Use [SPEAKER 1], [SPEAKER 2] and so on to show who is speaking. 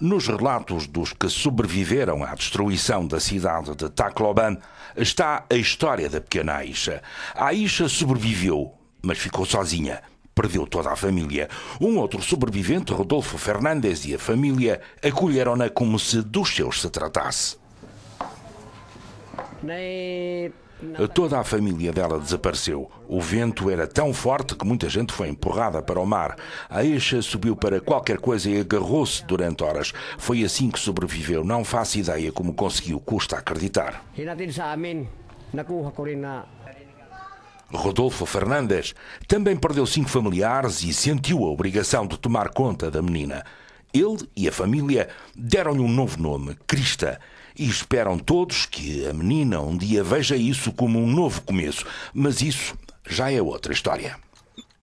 [SPEAKER 1] Nos relatos dos que sobreviveram à destruição da cidade de Tacloban está a história da pequena Aisha. A Aisha sobreviveu, mas ficou sozinha. Perdeu toda a família. Um outro sobrevivente, Rodolfo Fernandes, e a família acolheram-na como se dos seus se tratasse.
[SPEAKER 2] Nem...
[SPEAKER 1] Toda a família dela desapareceu. O vento era tão forte que muita gente foi empurrada para o mar. A eixa subiu para qualquer coisa e agarrou-se durante horas. Foi assim que sobreviveu. Não faço ideia como conseguiu, custa acreditar. Rodolfo Fernandes também perdeu cinco familiares e sentiu a obrigação de tomar conta da menina. Ele e a família deram-lhe um novo nome, Crista, e esperam todos que a menina um dia veja isso como um novo começo. Mas isso já é outra história.